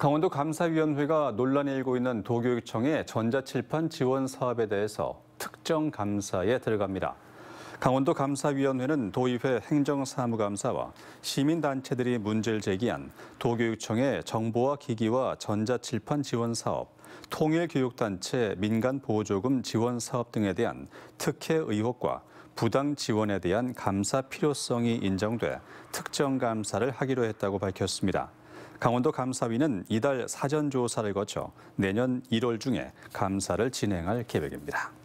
강원도 감사위원회가 논란이 일고 있는 도교육청의 전자칠판 지원 사업에 대해서 특정 감사에 들어갑니다. 강원도 감사위원회는 도의회 행정사무감사와 시민단체들이 문제를 제기한 도교육청의 정보화 기기와 전자칠판 지원 사업, 통일교육단체 민간보조금 지원 사업 등에 대한 특혜 의혹과 부당 지원에 대한 감사 필요성이 인정돼 특정 감사를 하기로 했다고 밝혔습니다. 강원도 감사위는 이달 사전 조사를 거쳐 내년 1월 중에 감사를 진행할 계획입니다.